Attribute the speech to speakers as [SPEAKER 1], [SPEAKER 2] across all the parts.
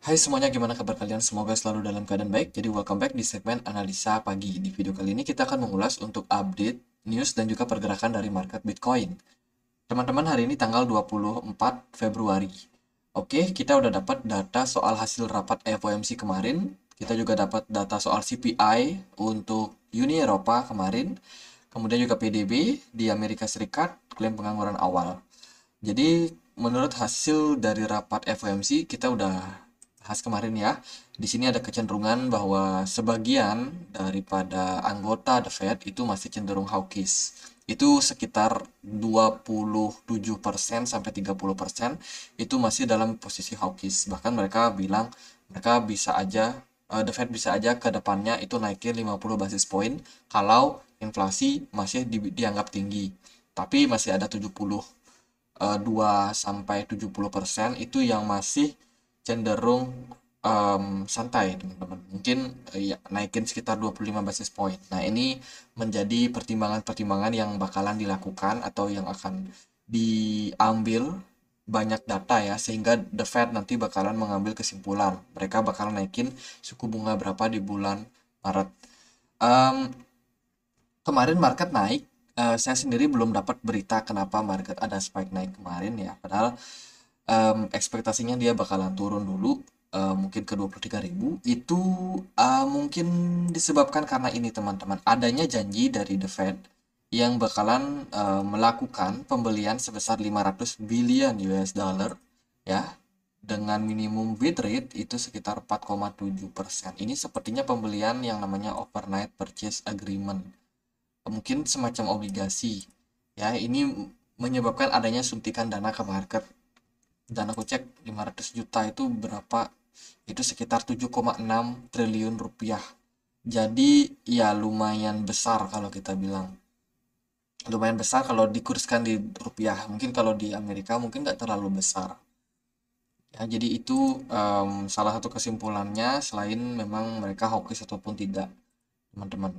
[SPEAKER 1] Hai semuanya, gimana kabar kalian? Semoga selalu dalam keadaan baik. Jadi welcome back di segmen analisa pagi. Di video kali ini kita akan mengulas untuk update, news, dan juga pergerakan dari market Bitcoin. Teman-teman, hari ini tanggal 24 Februari. Oke, kita udah dapat data soal hasil rapat FOMC kemarin. Kita juga dapat data soal CPI untuk Uni Eropa kemarin. Kemudian juga PDB di Amerika Serikat, klaim pengangguran awal. Jadi, menurut hasil dari rapat FOMC, kita udah bahas kemarin ya. Di sini ada kecenderungan bahwa sebagian daripada anggota The Fed itu masih cenderung hawkish. Itu sekitar 27% sampai 30% itu masih dalam posisi hawkish. Bahkan mereka bilang mereka bisa aja uh, The Fed bisa aja ke depannya itu naikin 50 basis point kalau inflasi masih di, dianggap tinggi. Tapi masih ada 70 uh, 2 sampai 70% itu yang masih cenderung um, santai teman-teman mungkin eh, ya naikin sekitar 25 basis point nah ini menjadi pertimbangan-pertimbangan yang bakalan dilakukan atau yang akan diambil banyak data ya sehingga the Fed nanti bakalan mengambil kesimpulan mereka bakalan naikin suku bunga berapa di bulan Maret um, kemarin market naik uh, saya sendiri belum dapat berita kenapa market ada spike naik kemarin ya padahal um, ekspektasinya dia bakalan turun dulu uh, mungkin ke 23.000 ribu itu uh, mungkin disebabkan karena ini teman-teman adanya janji dari The Fed yang bakalan uh, melakukan pembelian sebesar 500 billion US dollar ya dengan minimum bid rate itu sekitar 4,7 persen. Ini sepertinya pembelian yang namanya overnight purchase agreement, mungkin semacam obligasi. Ya, ini menyebabkan adanya suntikan dana ke market dan aku cek 500 juta itu berapa itu sekitar 7,6 triliun rupiah jadi ya lumayan besar kalau kita bilang lumayan besar kalau dikurskan di rupiah mungkin kalau di Amerika mungkin nggak terlalu besar ya jadi itu um, salah satu kesimpulannya selain memang mereka hoki ataupun tidak teman-teman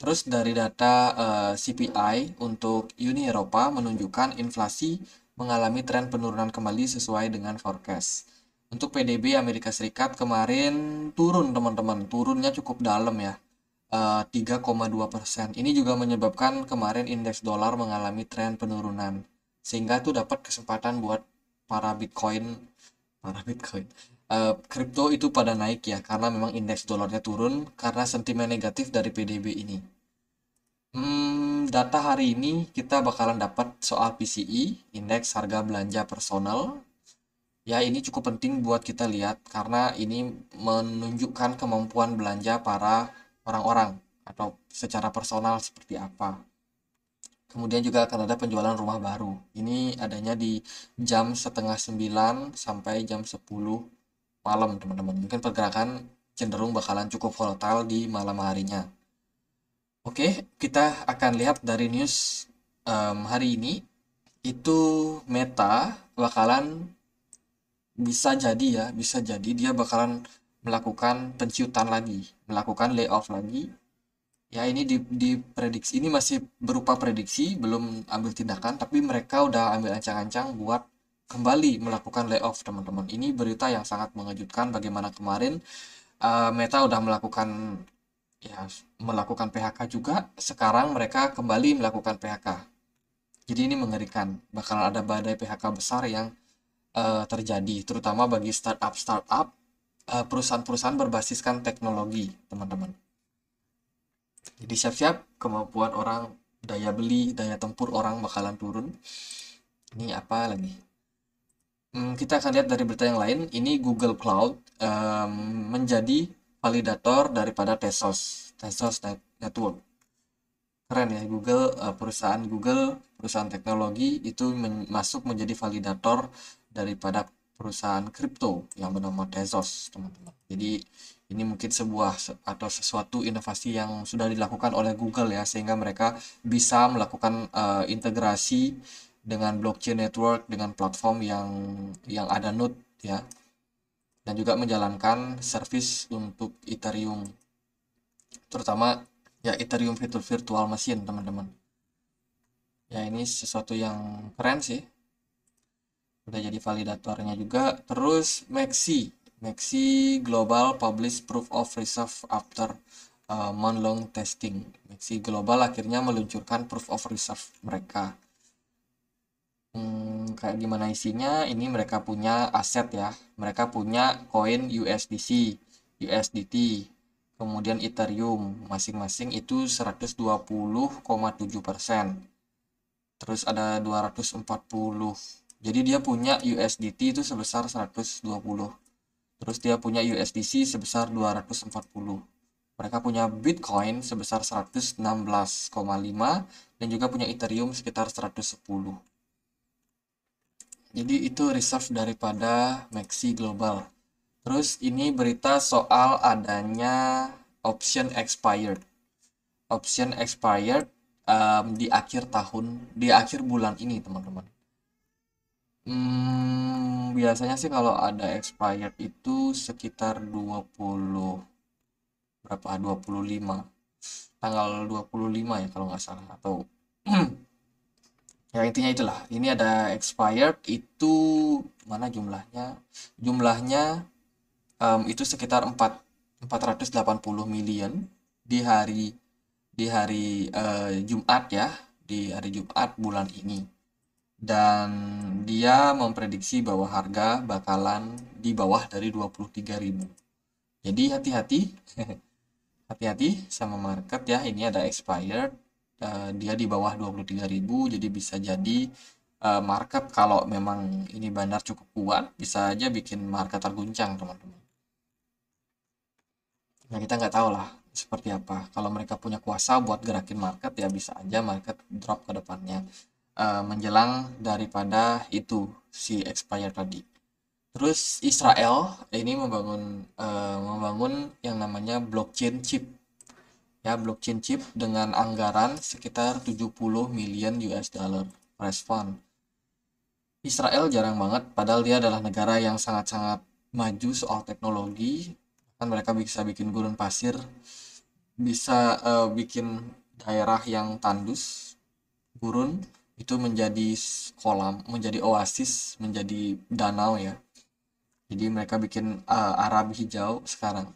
[SPEAKER 1] terus dari data uh, eh, CPI untuk Uni Eropa menunjukkan inflasi mengalami tren penurunan kembali sesuai dengan forecast. Untuk PDB Amerika Serikat kemarin turun teman-teman, turunnya cukup dalam ya. 3,2 eh, persen. Ini juga menyebabkan kemarin indeks dolar mengalami tren penurunan, sehingga itu dapat kesempatan buat para Bitcoin, para Bitcoin, eh, kripto itu pada naik ya, karena memang indeks dolarnya turun karena sentimen negatif dari PDB ini. Hmm, data hari ini kita bakalan dapat soal PCE, indeks harga belanja personal. Ya, ini cukup penting buat kita lihat karena ini menunjukkan kemampuan belanja para orang-orang atau secara personal seperti apa. Kemudian juga akan ada penjualan rumah baru. Ini adanya di jam setengah sembilan sampai jam sepuluh malam, teman-teman. Mungkin pergerakan cenderung bakalan cukup volatile di malam harinya. Oke, kita akan lihat dari news um, hari ini itu Meta bakalan bisa jadi ya, bisa jadi dia bakalan melakukan penciutan lagi, melakukan layoff lagi. Ya ini di, di prediksi ini masih berupa prediksi, belum ambil tindakan, tapi mereka udah ambil ancang-ancang buat kembali melakukan layoff teman-teman. Ini berita yang sangat mengejutkan bagaimana kemarin uh, Meta udah melakukan ya melakukan PHK juga sekarang mereka kembali melakukan PHK jadi ini mengerikan bakal ada badai PHK besar yang uh, terjadi terutama bagi startup startup uh, perusahaan-perusahaan berbasiskan teknologi teman-teman jadi siap-siap kemampuan orang daya beli daya tempur orang bakalan turun ini apa lagi hmm, kita akan lihat dari berita yang lain ini Google Cloud um, menjadi validator daripada Tesos, Tesos Network. Keren ya Google, eh, perusahaan Google, perusahaan teknologi itu masuk menjadi validator daripada perusahaan kripto yang bernama Tezos, teman-teman. Jadi ini mungkin sebuah atau sesuatu inovasi yang sudah dilakukan oleh Google ya sehingga mereka bisa melakukan uh, integrasi dengan blockchain network dengan platform yang yang ada node ya dan juga menjalankan service untuk Ethereum terutama ya Ethereum virtual virtual machine teman-teman ya ini sesuatu yang keren sih udah jadi validatornya juga terus Maxi Maxi Global publish proof of reserve after uh, month long testing Maxi Global akhirnya meluncurkan proof of reserve mereka kayak gimana isinya ini mereka punya aset ya mereka punya koin USDC USDT kemudian Ethereum masing-masing itu 120,7 persen terus ada 240 jadi dia punya USDT itu sebesar 120 terus dia punya USDC sebesar 240 mereka punya Bitcoin sebesar 116,5 dan juga punya Ethereum sekitar 110 jadi itu reserve daripada Maxi Global. Terus ini berita soal adanya option expired. Option expired um, di akhir tahun, di akhir bulan ini teman-teman. Hmm, biasanya sih kalau ada expired itu sekitar 20 berapa 25 tanggal 25 ya kalau nggak salah atau ya intinya itulah ini ada expired itu mana jumlahnya jumlahnya um, itu sekitar 4 480 million di hari di hari uh, Jumat ya di hari Jumat bulan ini dan dia memprediksi bahwa harga bakalan di bawah dari ribu jadi hati-hati hati-hati sama market ya ini ada expired Eh, dia di bawah 23.000 jadi bisa jadi uh, market kalau memang ini bandar cukup kuat bisa aja bikin market terguncang teman-teman. Nah kita nggak tahu lah seperti apa. Kalau mereka punya kuasa buat gerakin market ya bisa aja market drop ke depannya uh, menjelang daripada itu si expire tadi. Terus Israel ini membangun uh, membangun yang namanya blockchain chip ya blockchain chip dengan anggaran sekitar 70 million US dollar respon Israel jarang banget padahal dia adalah negara yang sangat-sangat maju soal teknologi kan mereka bisa bikin gurun pasir bisa uh, bikin daerah yang tandus gurun itu menjadi kolam menjadi oasis menjadi danau ya jadi mereka bikin uh, Arab hijau sekarang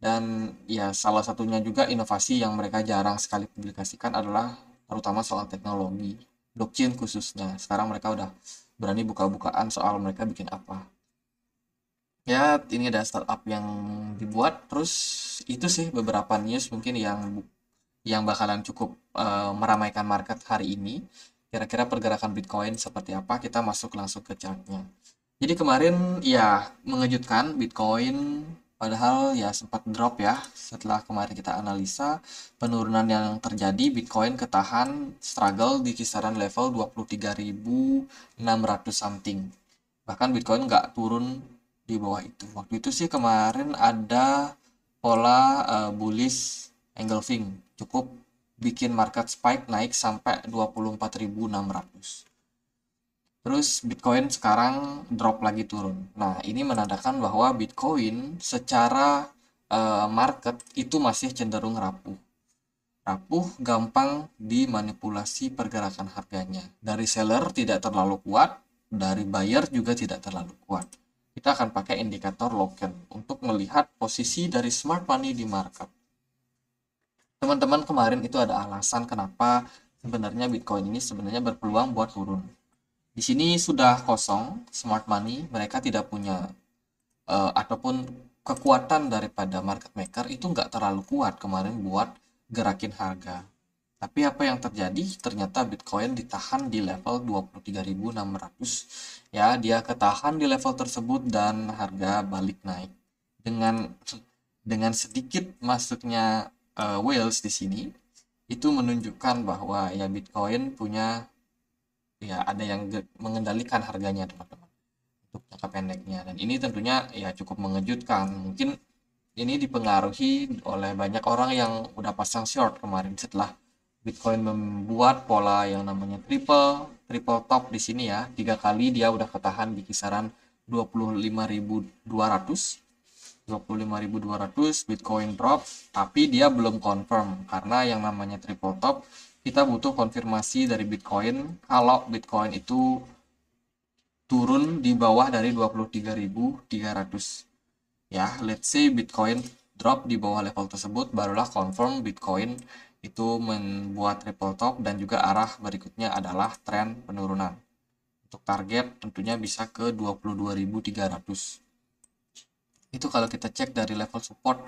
[SPEAKER 1] dan ya salah satunya juga inovasi yang mereka jarang sekali publikasikan adalah terutama soal teknologi, blockchain khususnya. Sekarang mereka udah berani buka-bukaan soal mereka bikin apa. Ya, ini ada startup yang dibuat terus itu sih beberapa news mungkin yang yang bakalan cukup uh, meramaikan market hari ini. Kira-kira pergerakan Bitcoin seperti apa? Kita masuk langsung ke chartnya. Jadi kemarin ya mengejutkan Bitcoin Padahal ya sempat drop ya setelah kemarin kita analisa penurunan yang terjadi Bitcoin ketahan struggle di kisaran level 23.600 something. Bahkan Bitcoin nggak turun di bawah itu. Waktu itu sih kemarin ada pola uh, bullish engulfing cukup bikin market spike naik sampai 24.600. Terus Bitcoin sekarang drop lagi turun. Nah, ini menandakan bahwa Bitcoin secara uh, market itu masih cenderung rapuh. Rapuh gampang dimanipulasi pergerakan harganya. Dari seller tidak terlalu kuat, dari buyer juga tidak terlalu kuat. Kita akan pakai indikator loken untuk melihat posisi dari smart money di market. Teman-teman kemarin itu ada alasan kenapa sebenarnya Bitcoin ini sebenarnya berpeluang buat turun di sini sudah kosong, smart money mereka tidak punya uh, ataupun kekuatan daripada market maker itu nggak terlalu kuat kemarin buat gerakin harga. Tapi apa yang terjadi? Ternyata Bitcoin ditahan di level 23.600. Ya, dia ketahan di level tersebut dan harga balik naik. Dengan dengan sedikit masuknya uh, whales di sini itu menunjukkan bahwa ya Bitcoin punya ya ada yang mengendalikan harganya teman-teman untuk jangka pendeknya dan ini tentunya ya cukup mengejutkan mungkin ini dipengaruhi oleh banyak orang yang udah pasang short kemarin setelah Bitcoin membuat pola yang namanya triple triple top di sini ya tiga kali dia udah ketahan di kisaran 25.200 25.200 Bitcoin drop tapi dia belum confirm karena yang namanya triple top kita butuh konfirmasi dari Bitcoin kalau Bitcoin itu turun di bawah dari 23.300 ya let's say Bitcoin drop di bawah level tersebut barulah confirm Bitcoin itu membuat triple top dan juga arah berikutnya adalah tren penurunan untuk target tentunya bisa ke 22.300 itu kalau kita cek dari level support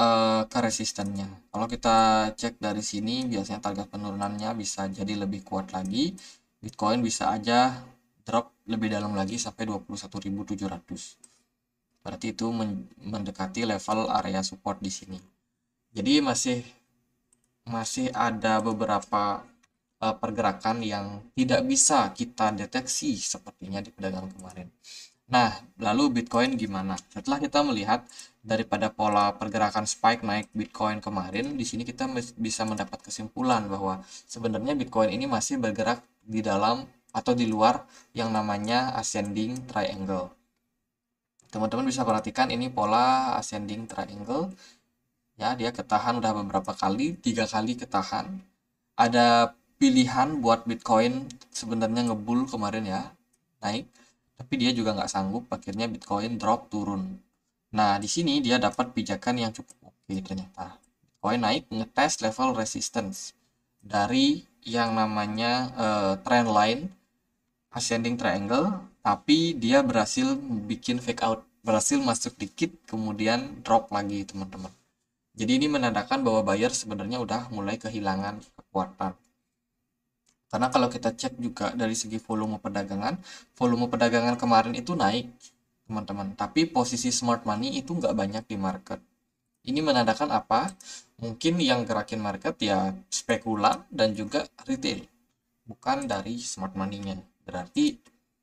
[SPEAKER 1] uh, ke resistennya. Kalau kita cek dari sini biasanya target penurunannya bisa jadi lebih kuat lagi. Bitcoin bisa aja drop lebih dalam lagi sampai 21.700. Berarti itu mendekati level area support di sini. Jadi masih masih ada beberapa uh, pergerakan yang tidak bisa kita deteksi sepertinya di pedagang kemarin. Nah, lalu Bitcoin gimana? Setelah kita melihat daripada pola pergerakan spike naik Bitcoin kemarin, di sini kita bisa mendapat kesimpulan bahwa sebenarnya Bitcoin ini masih bergerak di dalam atau di luar yang namanya ascending triangle. Teman-teman bisa perhatikan ini pola ascending triangle. Ya, dia ketahan udah beberapa kali, tiga kali ketahan. Ada pilihan buat Bitcoin sebenarnya ngebul kemarin ya, naik tapi dia juga nggak sanggup akhirnya Bitcoin drop turun nah di sini dia dapat pijakan yang cukup oke ternyata Bitcoin naik ngetes level resistance dari yang namanya uh, trend line ascending triangle tapi dia berhasil bikin fake out berhasil masuk dikit kemudian drop lagi teman-teman jadi ini menandakan bahwa buyer sebenarnya udah mulai kehilangan kekuatan karena kalau kita cek juga dari segi volume perdagangan, volume perdagangan kemarin itu naik, teman-teman. Tapi posisi smart money itu nggak banyak di market. Ini menandakan apa? Mungkin yang gerakin market ya spekulan dan juga retail, bukan dari smart money-nya. Berarti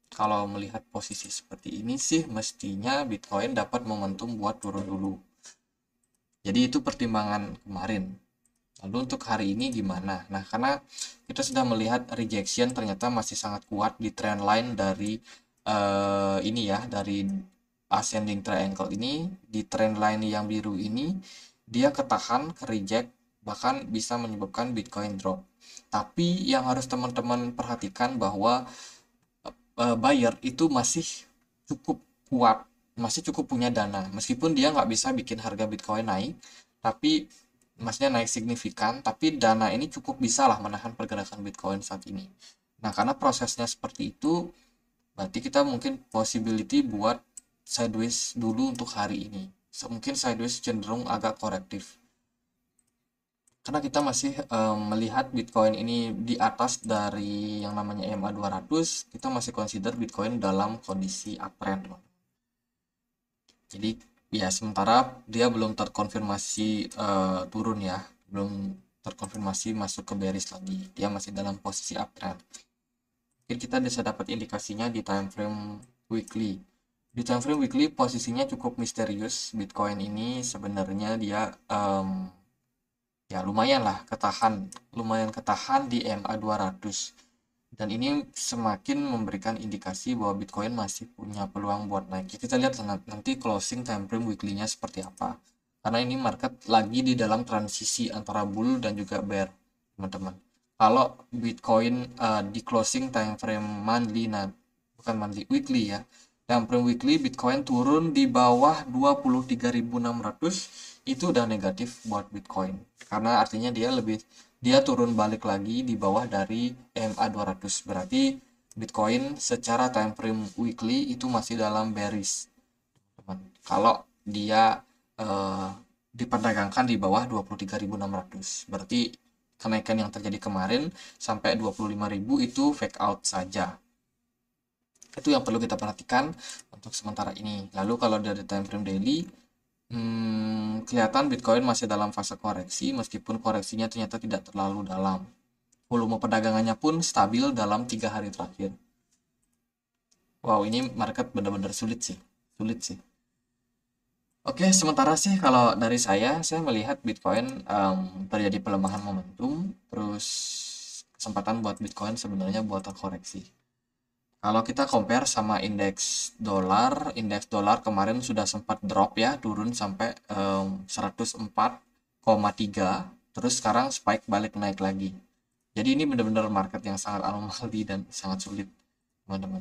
[SPEAKER 1] kalau melihat posisi seperti ini sih mestinya Bitcoin dapat momentum buat turun dulu. Jadi itu pertimbangan kemarin. Lalu untuk hari ini gimana? Nah, karena kita sudah melihat rejection ternyata masih sangat kuat di trend line dari uh, ini ya, dari ascending triangle ini di trend line yang biru ini dia ketahan ke reject bahkan bisa menyebabkan Bitcoin drop. Tapi yang harus teman-teman perhatikan bahwa uh, buyer itu masih cukup kuat, masih cukup punya dana. Meskipun dia nggak bisa bikin harga Bitcoin naik, tapi maksudnya naik signifikan, tapi dana ini cukup bisa lah menahan pergerakan Bitcoin saat ini. Nah, karena prosesnya seperti itu, berarti kita mungkin possibility buat sideways dulu untuk hari ini. So, mungkin sideways cenderung agak korektif. Karena kita masih um, melihat Bitcoin ini di atas dari yang namanya EMA 200, kita masih consider Bitcoin dalam kondisi uptrend. Jadi Ya, sementara dia belum terkonfirmasi uh, turun ya, belum terkonfirmasi masuk ke bearish lagi. Dia masih dalam posisi uptrend. Mungkin kita bisa dapat indikasinya di time frame weekly. Di time frame weekly posisinya cukup misterius. Bitcoin ini sebenarnya dia um, ya lumayan lah ketahan, lumayan ketahan di MA 200 dan ini semakin memberikan indikasi bahwa Bitcoin masih punya peluang buat naik. Jadi kita lihat nanti closing time frame weekly-nya seperti apa. Karena ini market lagi di dalam transisi antara bull dan juga bear, teman-teman. Kalau Bitcoin uh, di closing time frame monthly nah, bukan monthly weekly ya. Time frame weekly Bitcoin turun di bawah 23.600 itu udah negatif buat Bitcoin. Karena artinya dia lebih dia turun balik lagi di bawah dari MA 200 berarti Bitcoin secara time frame weekly itu masih dalam bearish kalau dia eh, diperdagangkan di bawah 23.600 berarti kenaikan yang terjadi kemarin sampai 25.000 itu fake out saja itu yang perlu kita perhatikan untuk sementara ini lalu kalau dari time frame daily Hmm, kelihatan Bitcoin masih dalam fase koreksi meskipun koreksinya ternyata tidak terlalu dalam. Volume perdagangannya pun stabil dalam tiga hari terakhir. Wow, ini market benar-benar sulit sih. Sulit sih. Oke, sementara sih kalau dari saya, saya melihat Bitcoin um, terjadi pelemahan momentum, terus kesempatan buat Bitcoin sebenarnya buat terkoreksi. Kalau kita compare sama indeks dolar, indeks dolar kemarin sudah sempat drop ya, turun sampai eh, um, 104,3, terus sekarang spike balik naik lagi. Jadi ini benar-benar market yang sangat anomali dan sangat sulit, teman-teman.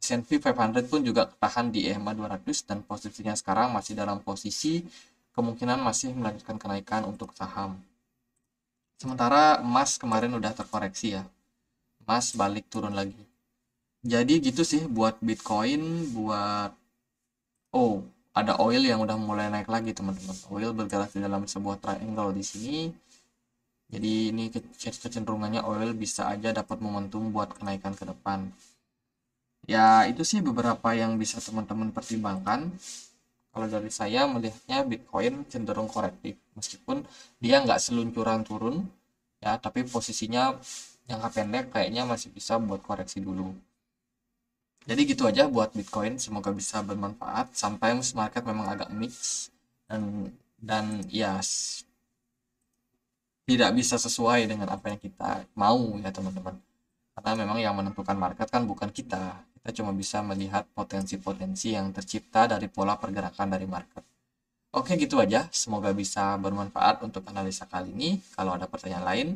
[SPEAKER 1] S&P 500 pun juga ketahan di EMA 200 dan posisinya sekarang masih dalam posisi kemungkinan masih melanjutkan kenaikan untuk saham. Sementara emas kemarin udah terkoreksi ya. Emas balik turun lagi jadi gitu sih buat Bitcoin buat oh ada oil yang udah mulai naik lagi teman-teman oil bergerak di dalam sebuah triangle di sini jadi ini kecenderungannya oil bisa aja dapat momentum buat kenaikan ke depan ya itu sih beberapa yang bisa teman-teman pertimbangkan kalau dari saya melihatnya Bitcoin cenderung korektif meskipun dia nggak seluncuran turun ya tapi posisinya jangka pendek kayaknya masih bisa buat koreksi dulu jadi gitu aja buat Bitcoin, semoga bisa bermanfaat. Sometimes market memang agak mix dan dan ya yes, tidak bisa sesuai dengan apa yang kita mau ya teman-teman. Karena memang yang menentukan market kan bukan kita. Kita cuma bisa melihat potensi-potensi yang tercipta dari pola pergerakan dari market. Oke gitu aja, semoga bisa bermanfaat untuk analisa kali ini. Kalau ada pertanyaan lain,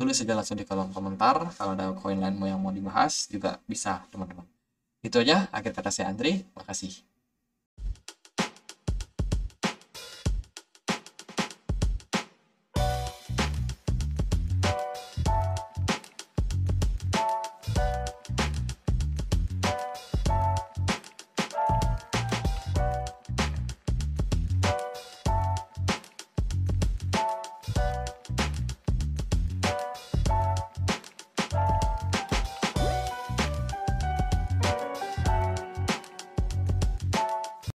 [SPEAKER 1] tulis aja langsung di kolom komentar. Kalau ada koin lain yang mau dibahas juga bisa teman-teman. Itu aja, akhir kata saya Andri. Terima kasih.